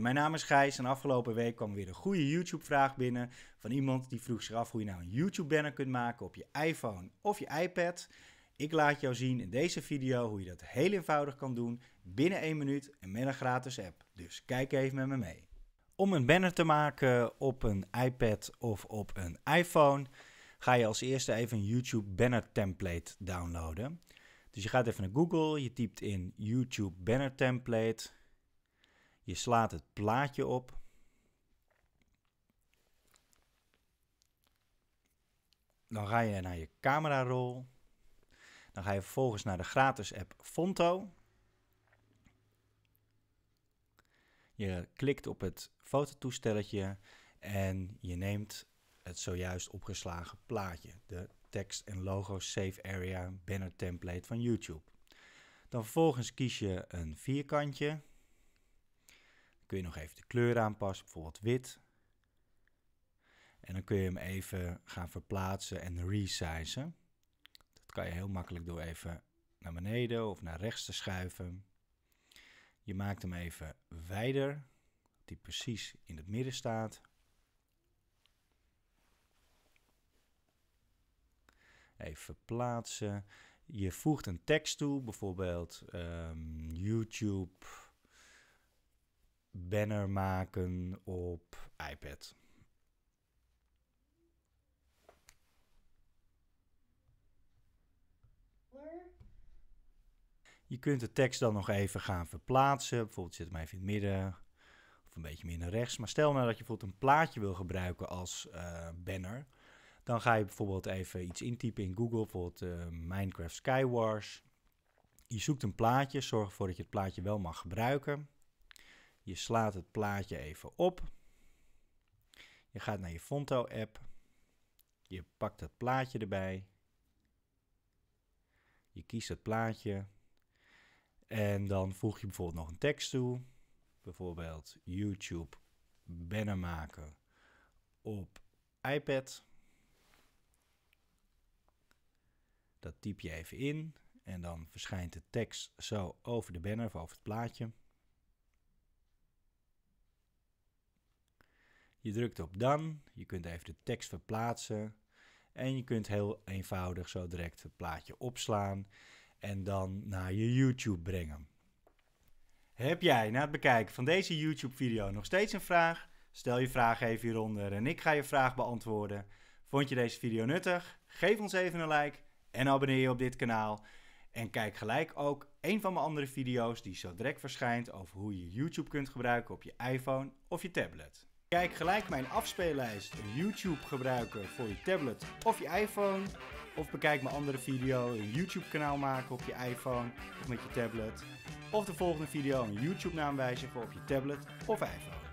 Mijn naam is Gijs en afgelopen week kwam weer een goede YouTube-vraag binnen van iemand die vroeg zich af hoe je nou een YouTube-banner kunt maken op je iPhone of je iPad. Ik laat jou zien in deze video hoe je dat heel eenvoudig kan doen binnen 1 minuut en met een gratis app. Dus kijk even met me mee. Om een banner te maken op een iPad of op een iPhone ga je als eerste even een YouTube banner template downloaden. Dus je gaat even naar Google, je typt in YouTube banner template. Je slaat het plaatje op. Dan ga je naar je camerarol. Dan ga je vervolgens naar de gratis app Fonto. Je klikt op het fototoestelletje en je neemt het zojuist opgeslagen plaatje, de tekst en logo Save Area banner template van YouTube. Dan vervolgens kies je een vierkantje kun je nog even de kleur aanpassen, bijvoorbeeld wit. En dan kun je hem even gaan verplaatsen en resizen. Dat kan je heel makkelijk door even naar beneden of naar rechts te schuiven. Je maakt hem even wijder, dat hij precies in het midden staat. Even verplaatsen. Je voegt een tekst toe, bijvoorbeeld ehm, YouTube banner maken op iPad. Je kunt de tekst dan nog even gaan verplaatsen. Bijvoorbeeld zet hem even in het midden of een beetje meer naar rechts. Maar stel nou dat je bijvoorbeeld een plaatje wil gebruiken als eh, banner. Dan ga je bijvoorbeeld even iets intypen in Google, bijvoorbeeld eh, Minecraft Skywars. Je zoekt een plaatje, zorg ervoor dat je het plaatje wel mag gebruiken. Je slaat het plaatje even op. Je gaat naar je Fonto-app. Je pakt het plaatje erbij. Je kiest het plaatje. En dan voeg je bijvoorbeeld nog een tekst toe. Bijvoorbeeld YouTube banner maken op iPad. Dat typ je even in en dan verschijnt de tekst zo over de banner of over het plaatje. Je drukt op dan, je kunt even de tekst verplaatsen en je kunt heel eenvoudig zo direct het plaatje opslaan en dan naar je YouTube brengen. Heb jij na het bekijken van deze YouTube-video nog steeds een vraag? Stel je vraag even hieronder en ik ga je vraag beantwoorden. Vond je deze video nuttig? Geef ons even een like en abonneer je op dit kanaal. En kijk gelijk ook een van mijn andere video's die zo direct verschijnt over hoe je YouTube kunt gebruiken op je iPhone of je tablet. Kijk gelijk mijn afspeellijst YouTube gebruiken voor je tablet of je iPhone. Of bekijk mijn andere video, een YouTube kanaal maken op je iPhone of met je tablet. Of de volgende video een YouTube naam wijzigen op je tablet of iPhone.